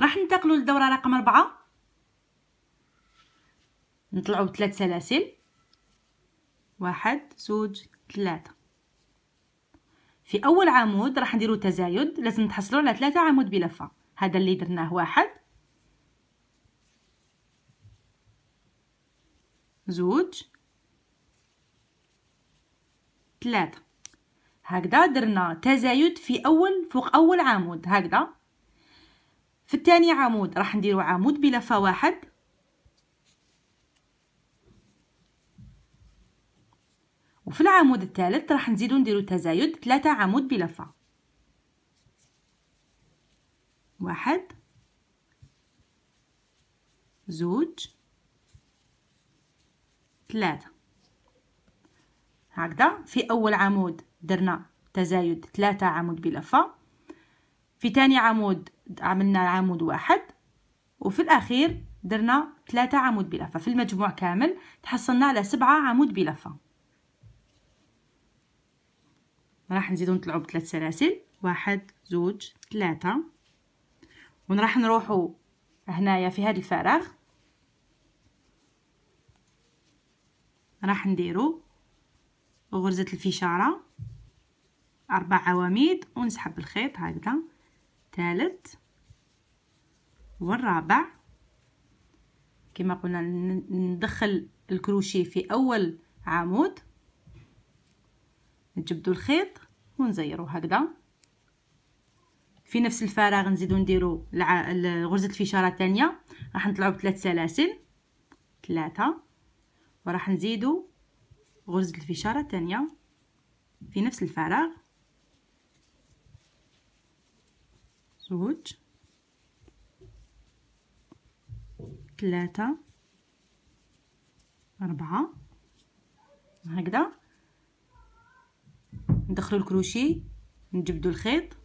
راح ننتقلوا للدوره رقم أربعة نطلعوا بثلاث سلاسل واحد زوج ثلاثة في اول عمود راح نديروا تزايد لازم تحصلوا على ثلاثة عمود بلفه هذا اللي درناه واحد زوج ثلاثة هكذا درنا تزايد في اول فوق اول عمود هكذا في الثاني عمود راح نديرو عمود بلفه واحد وفي العمود الثالث راح نزيدو نديرو تزايد ثلاثة عمود بلفه واحد زوج ثلاثة هكذا في أول عمود درنا تزايد ثلاثة عمود بلفة في تاني عمود عملنا عمود واحد وفي الأخير درنا ثلاثة عمود بلفة في المجموع كامل تحصلنا على سبعة عمود بلفة راح نزيدو نطلعو بثلاث سلاسل واحد زوج ثلاثة ونراح نروحو هنايا في هذا الفراغ راح نديرو غرزة الفشارة أربع عواميد ونسحب الخيط هكذا الثالث والرابع كما قلنا ندخل الكروشيه في اول عمود نجبدوا الخيط ونزيرو هكذا في نفس الفراغ نزيدو نديرو غرزه الفيشاره الثانيه راح نطلعو بثلاث سلاسل ثلاثه وراح نزيدو غرزه الفيشاره الثانيه في نفس الفراغ زوج ثلاثة أربعة هكذا ندخلو الكروشي نجبدو الخيط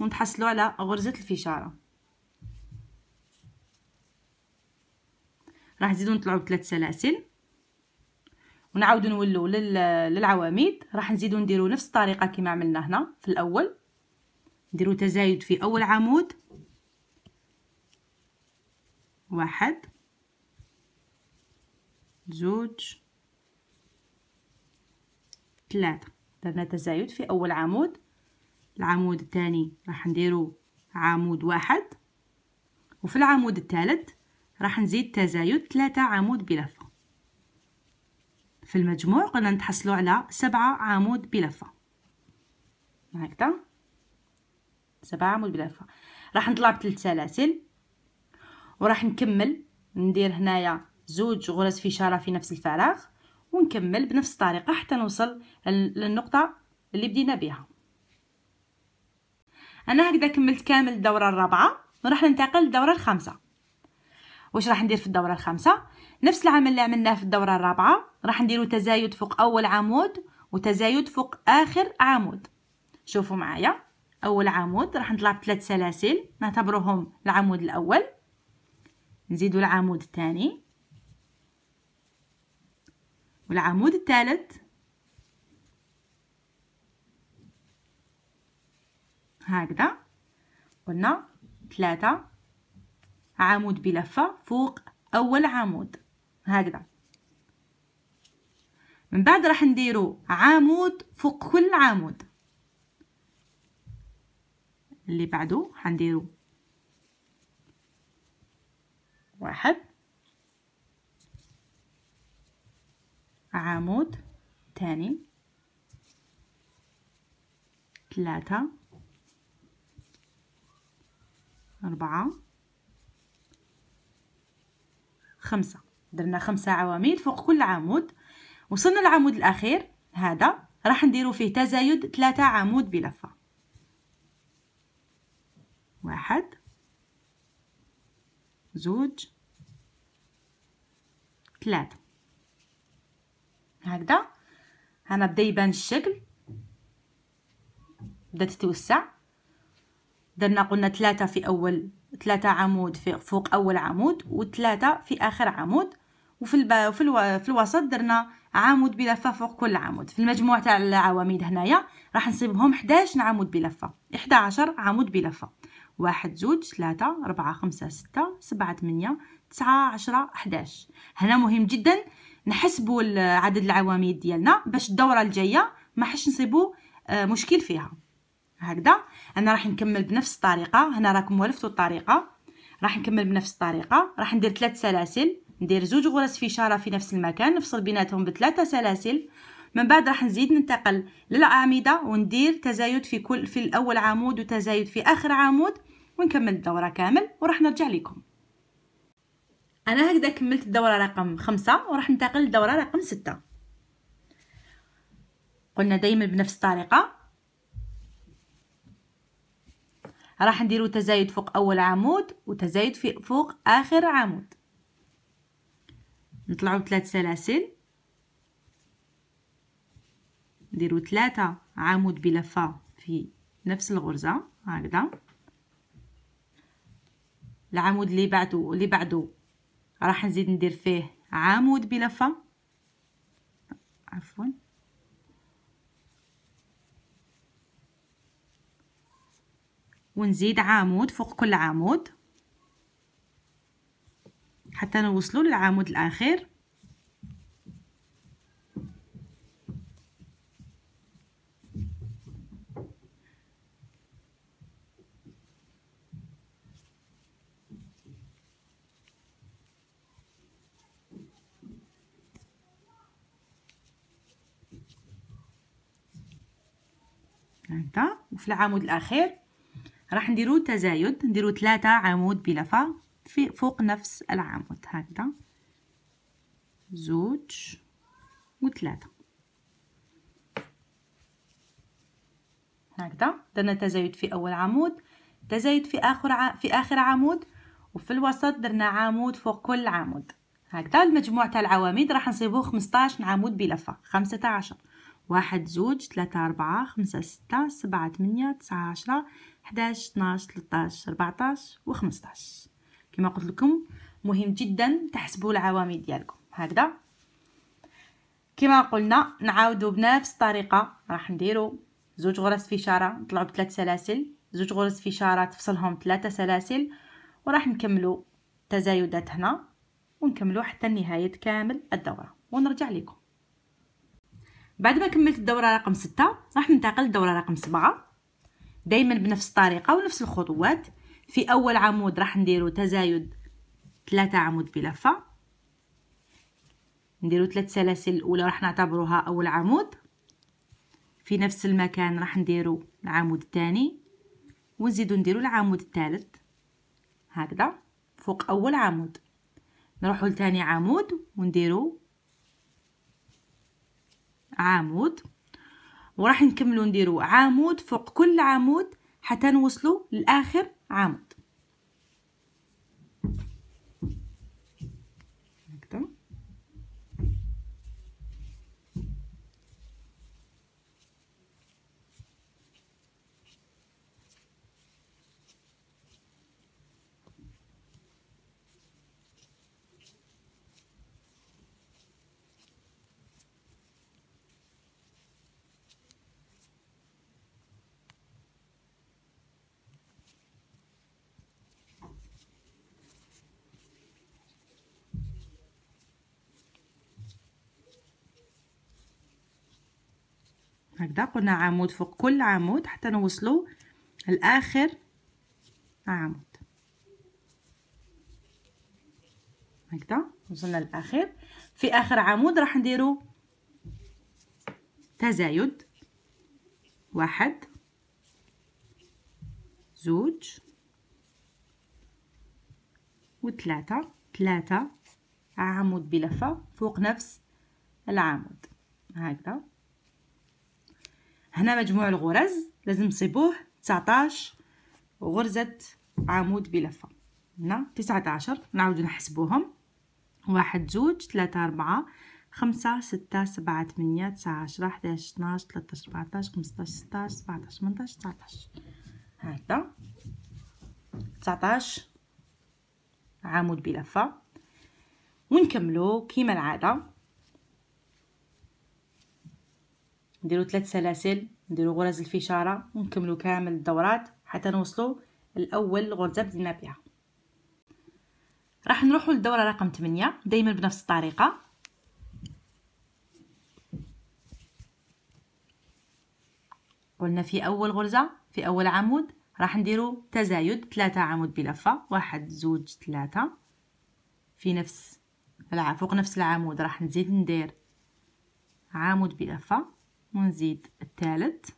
ونتحصلو على غرزة الفشارة راح نزيدو نطلعو بثلاث سلاسل ونعاودو نولو للعواميد راح نزيدو نديرو نفس الطريقة كما عملنا هنا في الأول نديرو تزايد في اول عمود واحد زوج ثلاثة درنا تزايد في اول عمود العمود الثاني راح نديرو عمود واحد وفي العمود الثالث راح نزيد تزايد ثلاثة عمود بلفة في المجموع قلنا نتحصلوا على سبعة عمود بلفة هكذا سبعة عمود بلفه راح نطلع بثلاث سلاسل وراح نكمل ندير هنايا زوج غرز في شارة في نفس الفراغ ونكمل بنفس الطريقه حتى نوصل للنقطه اللي بدينا بها انا هكذا كملت كامل الدوره الرابعه وراح ننتقل للدوره الخامسه واش راح ندير في الدوره الخامسه نفس العمل اللي عملناه في الدوره الرابعه راح نديرو تزايد فوق اول عمود وتزايد فوق اخر عمود شوفوا معايا اول عمود راح نطلع بثلاث سلاسل نعتبرهم العمود الاول نزيدوا العمود الثاني والعمود الثالث هكذا قلنا ثلاثة عمود بلفة فوق أول عمود هكذا من بعد راح نديرو عمود فوق كل عمود اللي بعده حنديرو واحد عمود تاني ثلاثة أربعة خمسة درنا خمسة عواميد فوق كل عمود وصلنا العمود الأخير هذا راح نديرو فيه تزايد ثلاثة عمود بلفة واحد زوج ثلاثة هكذا هنا بدا يبان الشكل بدات تتوسع درنا قلنا ثلاثة في أول ثلاثة عمود في فوق أول عمود وثلاثة في آخر عمود وفي الب... في, الو... في الوسط درنا عمود بلفه فوق كل عمود في المجموع تاع العواميد هنايا راح نصيبهم 11 عمود بلفه 11 عمود بلفه واحد زوج ثلاثة ربعة خمسة ستة سبعة ثمانية تسعة عشرة حداش هنا مهم جدا نحسبوا عدد العواميد ديالنا باش الدورة الجاية ما حش نصيبو آه، مشكل فيها هكذا انا راح نكمل بنفس الطريقة هنا راكم ولفتوا الطريقة راح نكمل بنفس الطريقة راح ندير ثلاث سلاسل ندير زوج غرز في شارة في نفس المكان نفصل بيناتهم بثلاثة سلاسل من بعد راح نزيد ننتقل للعامده وندير تزايد في كل في الأول عمود وتزايد في آخر عمود ونكمل الدورة كامل وراح نرجع لكم أنا هكذا كملت الدورة رقم خمسة وراح ننتقل للدورة رقم ستة قلنا دايما بنفس الطريقة راح نديرو تزايد فوق أول عمود وتزايد في فوق آخر عمود نطلعو بثلاث سلاسل نديرو ثلاثة عمود بلفة في نفس الغرزة هكذا العمود اللي بعده اللي بعده راح نزيد ندير فيه عمود بلفة عفوا ونزيد عمود فوق كل عمود حتى نوصلوا للعمود الاخير فهمت وفي العمود الاخير راح نديرو تزايد نديرو ثلاثة عمود بلفة في فوق نفس العمود هكذا زوج وثلاثة هكذا درنا تزايد في اول عمود تزايد في اخر ع... في اخر عمود وفي الوسط درنا عمود فوق كل عمود هكذا المجموع تاع العواميد راح نصيبوه 15 عمود بلفه 15 واحد زوج ثلاثة أربعة خمسة ستة سبعة ثمانية تسعة عشرة حداش اثناش تلتاش ربعتاش وخمستاش كما قلت لكم مهم جدا تحسبوا العوامل ديالكم هكذا كما قلنا نعاودو بنفس الطريقه راح نديرو زوج غرز في شاره نطلعو بثلاث سلاسل زوج غرز في شاره تفصلهم ثلاثه سلاسل وراح نكملو التزايدات هنا ونكملو حتى نهايه كامل الدوره ونرجع لكم بعد ما كملت الدوره رقم ستة راح ننتقل للدوره رقم سبعة دائما بنفس الطريقه ونفس الخطوات في اول عمود راح نديرو تزايد ثلاثة عمود بلفه نديرو ثلاث سلاسل الاولى راح نعتبروها اول عمود في نفس المكان راح نديرو العمود الثاني ونزيدو نديرو العمود الثالث هكذا فوق اول عمود نروحو لثاني عمود ونديرو عمود وراح نكملو نديرو عمود فوق كل عمود حتى نوصلو لاخر عمود هكذا قلنا عمود فوق كل عمود حتى نوصلوا لاخر عمود هكذا وصلنا لاخر في اخر عمود راح نديرو تزايد واحد زوج وثلاثة ثلاثة عمود بلفة فوق نفس العمود هكذا هنا مجموع الغرز لازم نصيبوه 19 غرزة عمود بلفة هنا 19 نعاودو نحسبوهم واحد جوج ثلاثة أربعة خمسة ستة سبعة ثمانية تسعة عشرة حداش اثناش سبعة عشر خمسطاش عشر تسعة عشر تسعتاش تسعة عشر عمود بلفة ونكملو كيما العادة نديرو ثلاث سلاسل نديرو غرز الفشاره ونكملو كامل الدورات حتى نوصلو الاول غرزه بدينا بها راح نروحو للدوره رقم 8 دائما بنفس الطريقه قلنا في اول غرزه في اول عمود راح نديرو تزايد ثلاثة عمود بلفه واحد زوج ثلاثة في نفس فوق نفس العمود راح نزيد ندير عمود بلفه ونزيد الثالث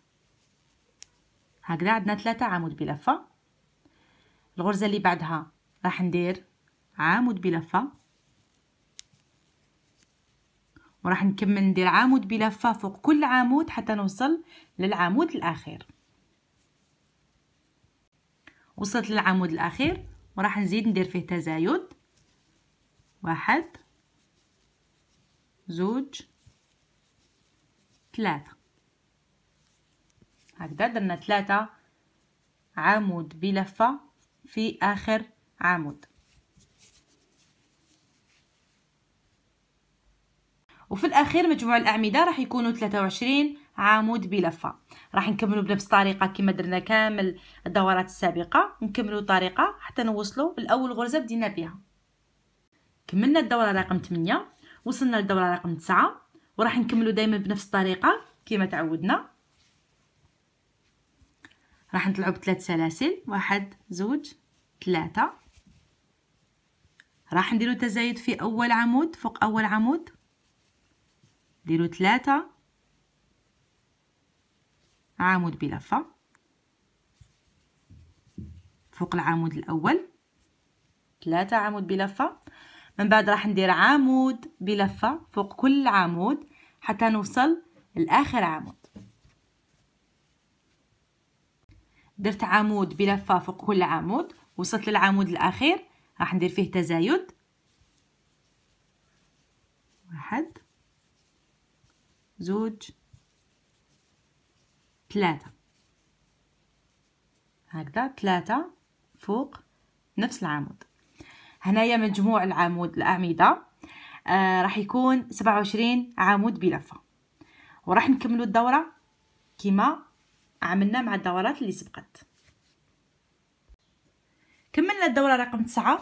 هكذا عندنا ثلاثة عمود بلفة الغرزة اللي بعدها راح ندير عمود بلفة وراح نكمل ندير عمود بلفة فوق كل عمود حتى نوصل للعمود الأخير وصلت للعمود الأخير وراح نزيد ندير فيه تزايد واحد زوج ثلاثة هكذا درنا ثلاثة عمود بلفة في آخر عمود وفي الأخير مجموع الأعمدة راح يكونوا وعشرين عمود بلفة راح نكملوا بنفس الطريقة كما درنا كامل الدورات السابقة نكملوا طريقة حتى نوصلوا لأول غرزة بدينا بها كملنا الدورة رقم 8 وصلنا للدورة رقم 9 وراح نكملو دائما بنفس الطريقه كما تعودنا راح نطلعو بثلاث سلاسل واحد زوج ثلاثه راح نديرو تزايد في اول عمود فوق اول عمود ديرو ثلاثه عمود بلفه فوق العمود الاول ثلاثه عمود بلفه من بعد راح ندير عمود بلفة فوق كل عمود حتى نوصل لآخر عمود درت عمود بلفة فوق كل عمود وصلت للعمود الأخير راح ندير فيه تزايد واحد زوج ثلاثة هكذا ثلاثة فوق نفس العمود هنايا مجموع العمود الاعمده آه راح يكون 27 عمود بلفه وراح نكملوا الدوره كما عملنا مع الدورات اللي سبقت كملنا الدوره رقم 9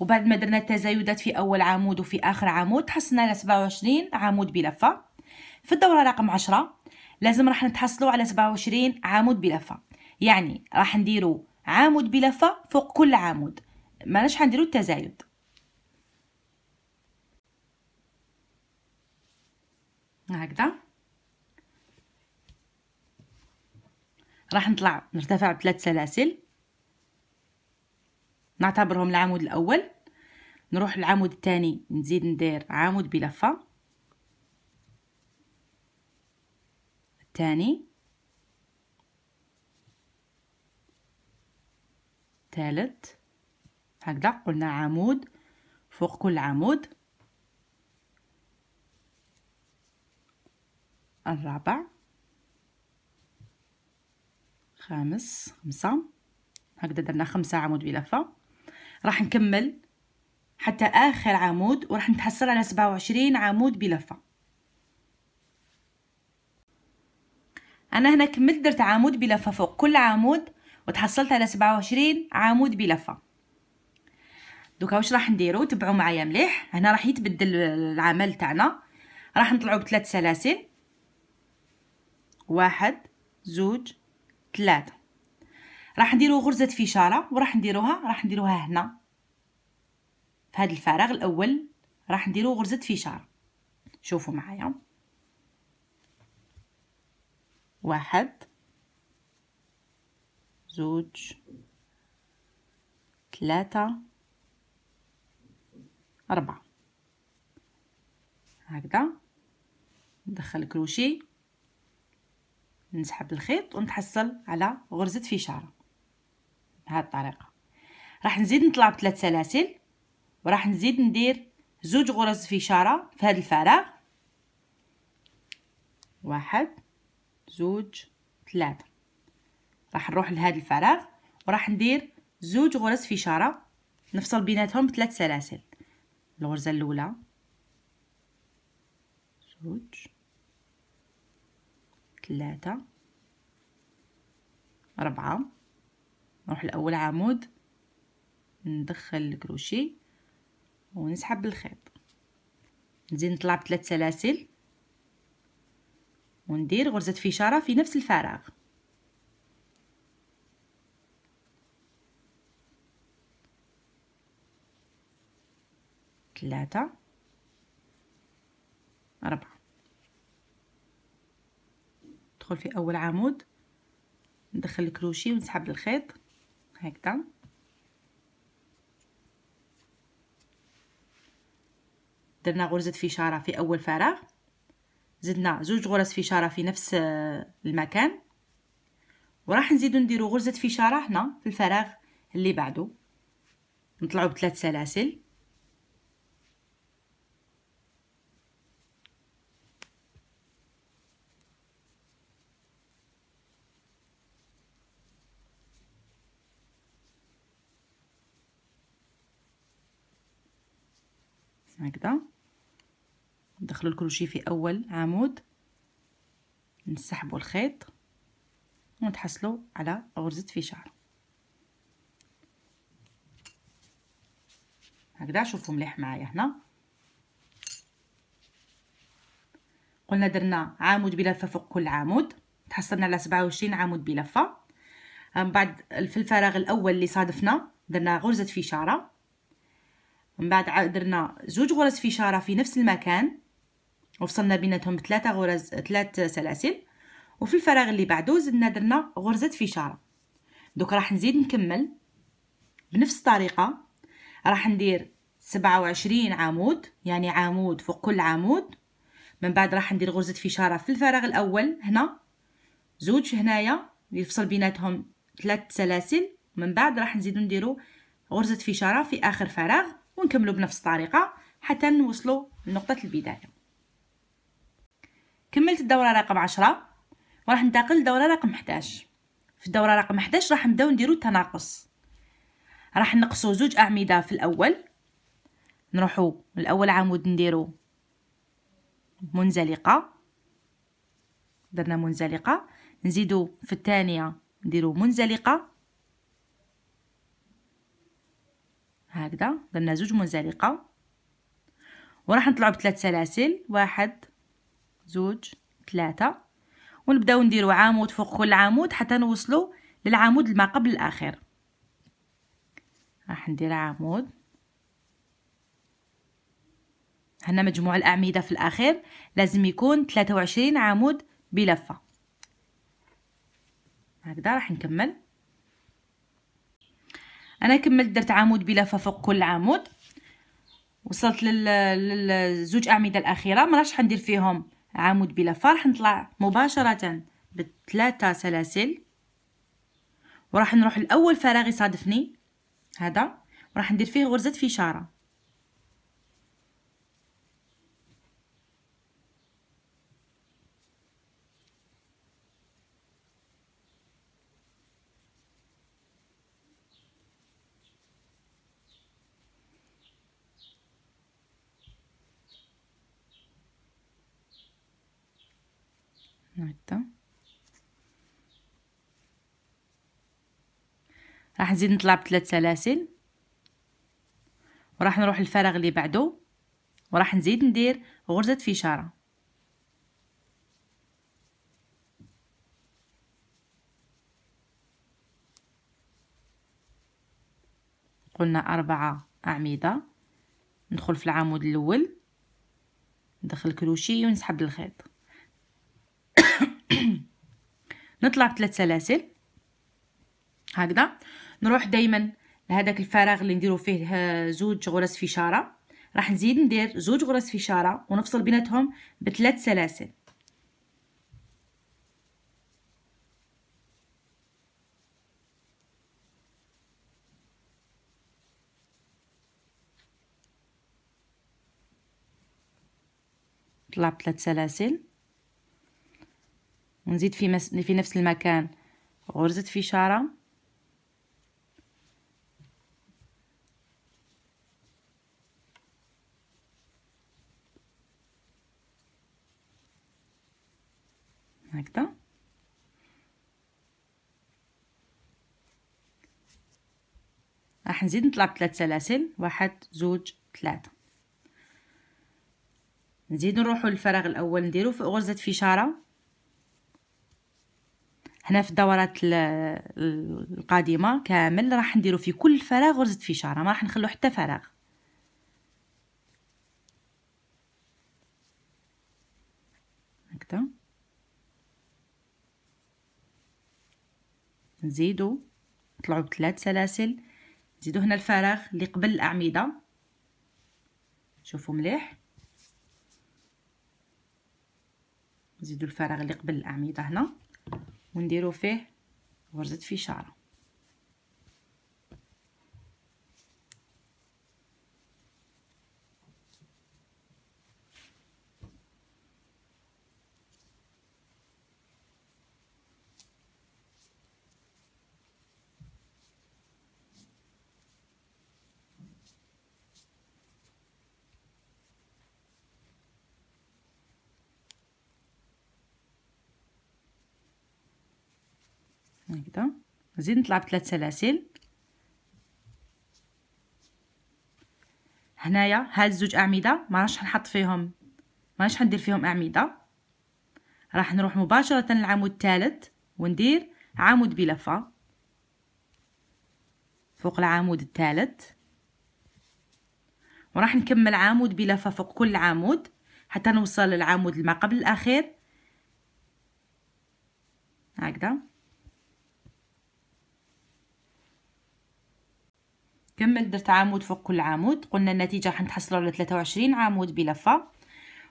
وبعد ما درنا التزايدات في اول عمود وفي اخر عمود حصلنا على 27 عمود بلفه في الدوره رقم 10 لازم راح نتحصلوا على 27 عمود بلفه يعني راح نديروا عمود بلفه فوق كل عمود معناش حنديرو التزايد هكذا راح نطلع نرتفع بثلاث سلاسل نعتبرهم العمود الاول نروح العمود الثاني نزيد ندير عمود بلفه الثاني ثالث هكذا قلنا عمود فوق كل عمود الرابع خامس خمسة هكذا درنا خمسة عمود بلفة راح نكمل حتى آخر عمود وراح نتحصل على سبعة وعشرين عمود بلفة أنا هنا كملت درت عمود بلفة فوق كل عمود وتحصلت على سبعة وعشرين عمود بلفة دوكا واش راح نديرو تبعوا معايا مليح هنا راح يتبدل العمل تاعنا راح نطلعو بثلاث سلاسل واحد زوج ثلاثة راح نديرو غرزة فشارة وراح نديروها راح نديروها هنا في هذا الفراغ الأول راح نديرو غرزة فشارة شوفو شوفوا معايا واحد زوج ثلاثة أربعة هكذا ندخل كروشي نسحب الخيط ونتحصل على غرزة فشارة بهاد بهذه الطريقة راح نزيد نطلع بثلاث سلاسل وراح نزيد ندير زوج غرز فشارة في هذا الفراغ واحد زوج ثلاثة راح نروح لهذا الفراغ وراح ندير زوج غرز فشارة نفصل بيناتهم بثلاث سلاسل الغرزة الأولى زوج ثلاثة ربعة نروح لأول عمود ندخل الكروشي ونسحب بالخيط نزيد نطلع بثلاث سلاسل وندير غرزة في في نفس الفراغ ثلاثة أربعة ندخل في أول عمود ندخل الكروشي ونسحب الخيط هكذا درنا غرزة فشارة في أول فراغ زدنا زوج غرز فشارة في نفس آه، المكان وراح نزيدو نديرو غرزة فشارة هنا في الفراغ اللي بعده نطلعو بثلاث سلاسل هكذا ندخلو الكروشيه في اول عمود نسحبو الخيط ونتحصلو على غرزه شعر هكذا شوفوا مليح معايا هنا قلنا درنا عمود بلفه فوق كل عمود تحصلنا على 27 عمود بلفه من بعد في الفراغ الاول اللي صادفنا درنا غرزه فشاره من بعد درنا زوج غرز في شارة في نفس المكان وفصلنا بيناتهم ثلاثة غرز ثلاث سلاسل وفي الفراغ اللي بعدو زدنا درنا غرزة في شارة دوك راح نزيد نكمل بنفس الطريقة راح ندير سبعة وعشرين عمود يعني عمود فوق كل عمود من بعد راح ندير غرزة في شارة في الفراغ الأول هنا زوج هنايا يفصل بيناتهم ثلاث سلاسل من بعد راح نزيدو نديرو غرزة في شارة في آخر فراغ ونكملوا بنفس الطريقه حتى نوصلوا لنقطه البدايه كملت الدوره رقم عشرة وراح ننتقل للدوره رقم 11 في الدوره رقم 11 راح نبداو نديرو التناقص راح نقصو زوج اعمده في الاول نروحو الاول عمود نديرو منزلقه درنا منزلقه نزيدو في الثانيه نديرو منزلقه هكذا درنا زوج منزلقه وراح نطلعوا بثلاث سلاسل واحد زوج ثلاثه ونبداو نديروا عمود فوق كل عمود حتى نوصلوا للعمود ما قبل الاخر راح ندير عمود هنا مجموع الاعمده في الاخير لازم يكون 23 عمود بلفه هكذا راح نكمل انا كملت درت عمود بلافه فوق كل عمود وصلت للزوج اعمده الاخيره ما راحش حندير فيهم عمود بلافه راح نطلع مباشره بثلاثه سلاسل وراح نروح لاول فراغ يصادفني هذا وراح ندير فيه غرزه فيشاره نعدها راح نزيد نطلع بثلاث سلاسل وراح نروح الفراغ اللي بعده وراح نزيد ندير غرزة فيشارة قلنا أربعة أعمدة ندخل في العمود الأول ندخل كروشي ونسحب الخيط نطلع بثلاث سلاسل هكذا نروح دايما لهذاك الفراغ اللي نديرو فيه آه، زوج غرز في شارة راح نزيد ندير زوج غرز في شارة ونفصل بيناتهم بثلاث سلاسل طلع بثلاث سلاسل ونزيد في, مس... في نفس المكان غرزة في إشارة هكذا راح نزيد نطلع بثلاث سلاسل واحد زوج ثلاثة نزيد نروحو للفراغ الأول نديرو في غرزة فشارة هنا في الدورات القادمه كامل راح نديرو في كل فراغ غرزه فيشاره ما راح نخلو حتى فراغ هكذا نزيدو نطلعو بثلاث سلاسل نزيدو هنا الفراغ اللي قبل الاعمده شوفوا مليح نزيدو الفراغ اللي قبل الاعمده هنا ونديرو فيه غرزة فيشاعة نزيد نطلع بثلاث سلاسل هنايا هاد زوج اعمده ما راحش نحط فيهم ما راحش ندير فيهم اعمده راح نروح مباشره للعمود الثالث وندير عمود بلفه فوق العمود الثالث وراح نكمل عمود بلفه فوق كل عمود حتى نوصل للعمود ما قبل الاخير هكذا كمل درت عمود فوق كل عمود قلنا النتيجه راح نتحصلوا على 23 عمود بلفه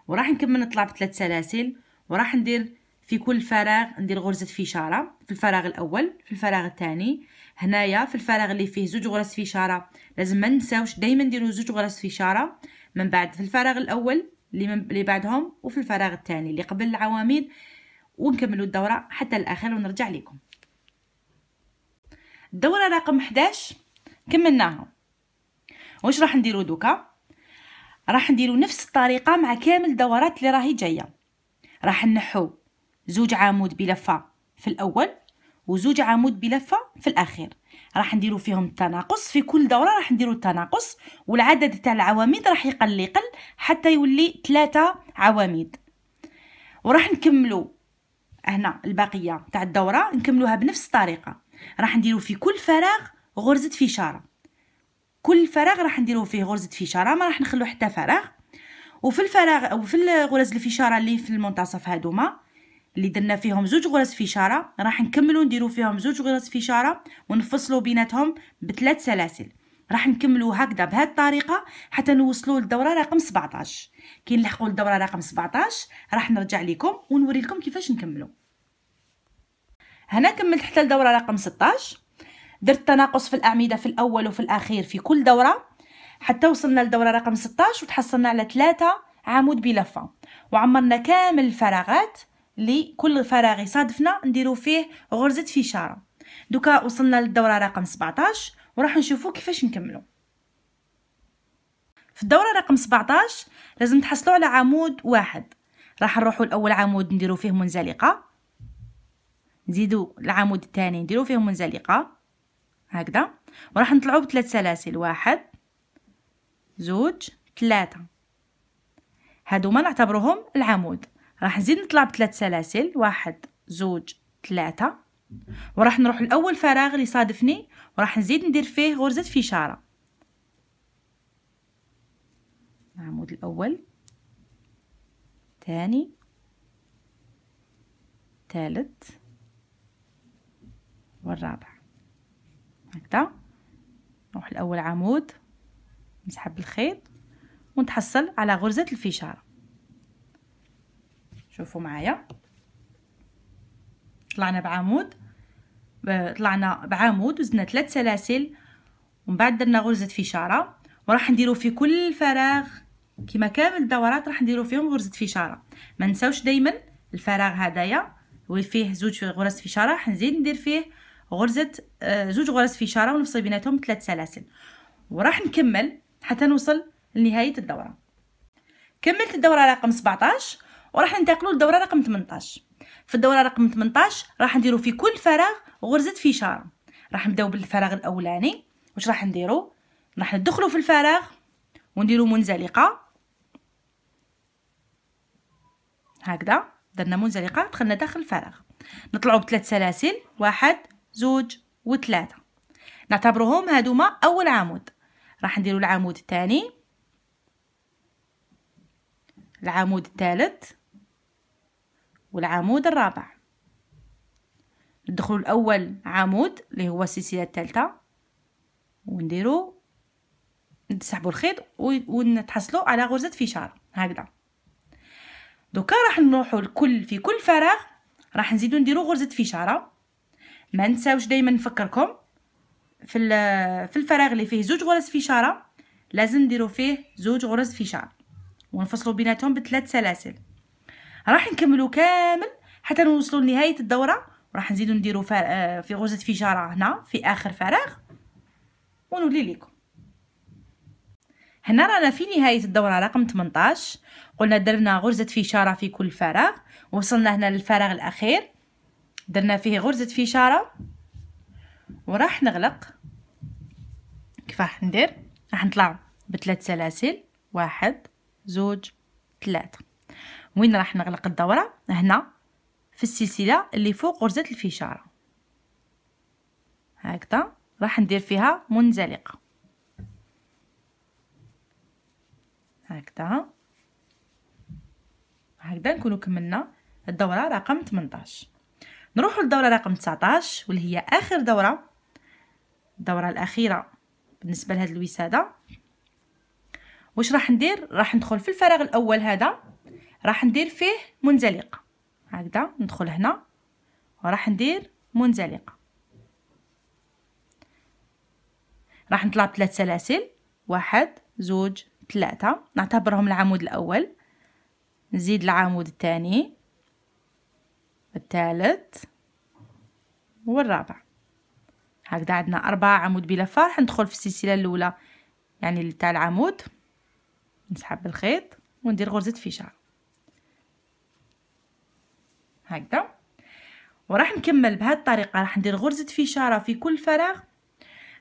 وراح نكمل نطلع بثلاث سلاسل وراح ندير في كل فراغ ندير غرزه فشارة في الفراغ الاول في الفراغ الثاني هنايا في الفراغ اللي فيه زوج غرز فشارة لازم ما ننساوش دائما نديرو زوج غرز فشارة من بعد في الفراغ الاول اللي, من... اللي بعدهم وفي الفراغ الثاني اللي قبل العواميد ونكملوا الدوره حتى الاخر ونرجع لكم الدوره رقم 11 كملناها واش راح نديرو دوكا راح نديرو نفس الطريقه مع كامل الدورات اللي راهي جايه راح نحو زوج عمود بلفه في الاول وزوج عمود بلفه في الاخير راح نديرو فيهم التناقص في كل دوره راح نديرو التناقص والعدد تاع العواميد راح يقل يقل حتى يولي ثلاثة عواميد وراح نكملو هنا البقيه تاع الدوره نكملوها بنفس الطريقه راح نديرو في كل فراغ غرزة فشارة كل فراغ راح نديرو فيه غرزة فشارة ما راح نخلو حتى فراغ وفي الفراغ وفي الغرز الفشارة اللي في المنتصف هادوما اللي درنا فيهم زوج غرز فشارة راح نكملو نديرو فيهم زوج غرز فشارة ونفصلو بيناتهم بثلاث سلاسل راح نكملو هكذا بهذه الطريقه حتى نوصلو للدوره رقم 17 كي نلحقو للدوره رقم 17 راح نرجع لكم ونوري لكم كيفاش نكملو هنا كملت حتى الدوره رقم 16 درت تناقص في الأعمدة في الأول وفي الأخير في كل دورة حتى وصلنا لدوره رقم 16 وتحصلنا على ثلاثة عمود بلفة وعمرنا كامل الفراغات لكل فراغ صادفنا نديرو فيه غرزة فشارة دوكا وصلنا للدورة رقم 17 وراح نشوفو كيفاش نكملو في الدورة رقم 17 لازم تحصلوا على عمود واحد راح نروحو الأول عمود نديرو فيه منزلقة نزيدو العمود الثاني نديرو فيه منزلقة هكذا وراح نطلعو بثلاث سلاسل واحد زوج ثلاثة هادو ما نعتبروهم العمود راح نزيد نطلع بثلاث سلاسل واحد زوج ثلاثة وراح نروح لأول فراغ اللي صادفني وراح نزيد ندير فيه غرزة فشارة العمود الأول ثاني ثالث والرابع هكذا نروح لاول عمود نسحب بالخيط ونتحصل على غرزه الفيشاره شوفوا معايا طلعنا بعمود طلعنا بعمود وزدنا ثلاث سلاسل ومن بعد درنا غرزه فيشاره وراح نديرو في كل فراغ كما كامل الدورات راح نديرو فيهم غرزه فيشاره ما نساوش دائما الفراغ هدايا وفيه فيه زوج غرز فيشاره نزيد ندير فيه غرزة آه، زوج غرز في شارة ونفصل بيناتهم ثلاث سلاسل وراح نكمل حتى نوصل لنهاية الدورة كملت الدورة رقم 17 وراح ننتقلوا للدورة رقم 18 في الدورة رقم 18 راح نديرو في كل فراغ غرزة في شارة راح نبداو بالفراغ الأولاني واش راح نديرو راح ندخلو في الفراغ ونديرو منزلقة هكذا درنا منزلقة دخلنا داخل الفراغ نطلعو بثلاث سلاسل واحد زوج وثلاثة نعتبرهم هادوما أول عمود راح نديرو العمود الثاني العمود الثالث والعمود الرابع ندخلو الأول عمود اللي هو السلسلة الثالثة ونديرو نسحبو الخيط ونتحصلو على غرزة فيشار هكذا دوكا راح نروحو لكل في كل فراغ راح نزيدو نديرو غرزة فيشارة ما نساوش دائما نفكركم في في الفراغ اللي فيه زوج غرز في شاره لازم نديرو فيه زوج غرز في شعر ونفصلوا بيناتهم بثلاث سلاسل راح نكملو كامل حتى نوصلوا لنهايه الدوره وراح نزيدو نديرو آه، في غرزه في شعره هنا في اخر فراغ ونولي لكم هنا رانا في نهايه الدوره رقم 18 قلنا درنا غرزه في في كل فراغ وصلنا هنا للفراغ الاخير درنا فيه غرزة فيشارة وراح نغلق كيف راح ندير راح نطلع بثلاث سلاسل واحد زوج ثلاثة وين راح نغلق الدورة هنا في السلسلة اللي فوق غرزة الفيشارة هكذا راح ندير فيها منزلقة هكذا هكذا نكونوا كملنا الدورة رقم 18 نروحوا للدوره رقم 19 واللي هي اخر دوره الدوره الاخيره بالنسبه لهاد الوساده واش راح ندير راح ندخل في الفراغ الاول هذا راح ندير فيه منزلقه هكذا ندخل هنا وراح ندير منزلقه راح نطلع بثلاث سلاسل واحد زوج ثلاثة نعتبرهم العمود الأول نزيد العمود الثاني الثالث والرابع هكذا عندنا أربعة عمود بلفه راح ندخل في السلسلة الأولى يعني تاع العمود نسحب الخيط وندير غرزة فيشار هكذا وراح نكمل بهذه الطريقة راح ندير غرزة فيشارة في كل فراغ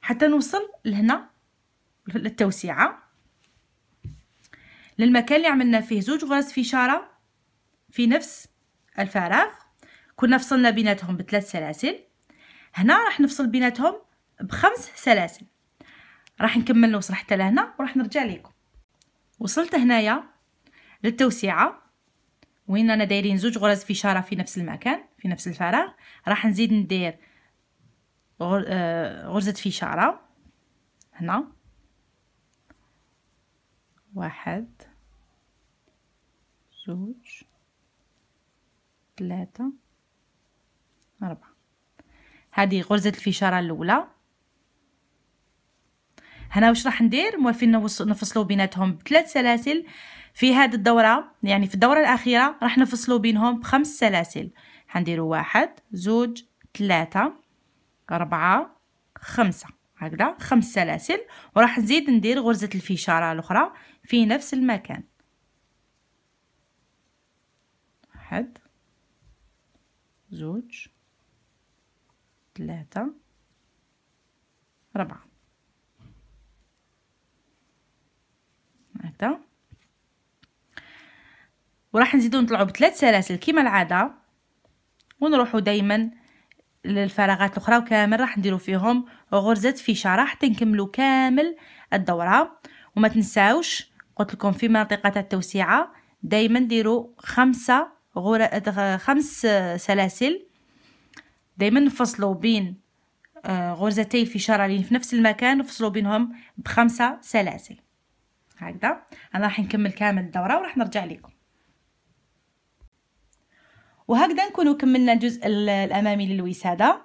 حتى نوصل لهنا للتوسيعة للمكان اللي عملنا فيه زوج غرز فيشارة في نفس الفراغ كنا فصلنا بيناتهم بثلاث سلاسل هنا راح نفصل بيناتهم بخمس سلاسل راح نكمل نوصل حتى لهنا وراح نرجع لكم وصلت هنايا للتوسيعه وين انا دايرين زوج غرز في شاره في نفس المكان في نفس الفراغ راح نزيد ندير آه، غرزه في شاره هنا واحد زوج ثلاثه أربعة هذه غرزة الفيشارة الأولى هنا واش راح ندير موالفين نفصلوا بيناتهم بثلاث سلاسل في هذه الدورة يعني في الدورة الأخيرة راح نفصلوا بينهم بخمس سلاسل حنديروا واحد زوج ثلاثة أربعة خمسة هكذا خمس سلاسل وراح نزيد ندير غرزة الفيشارة الأخرى في نفس المكان واحد زوج ثلاثة ربعة هكذا وراح نزيدو نطلعو بثلاث سلاسل كيما العاده ونروحو دائما للفراغات الاخرى وكامل راح نديرو فيهم غرزه فيشه راح تنكملو كامل الدوره وما تنساوش قلت لكم في منطقه التوسيعة دائما ديرو خمسه غر... خمس سلاسل دائما نفصلوا بين آه، غرزتي في شرالين في نفس المكان نفصلوا بينهم بخمسة سلاسل هكذا انا راح نكمل كامل الدورة وراح نرجع لكم وهكذا نكونوا كملنا الجزء الامامي للوسادة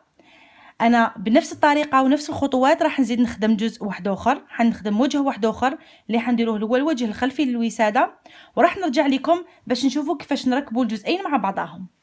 انا بنفس الطريقه ونفس الخطوات راح نزيد نخدم جزء واحد اخر حنخدم وجه واحد اخر اللي حنديروه هو الوجه الخلفي للوساده وراح نرجع لكم باش نشوفوا كيفاش نركبوا الجزئين مع بعضهم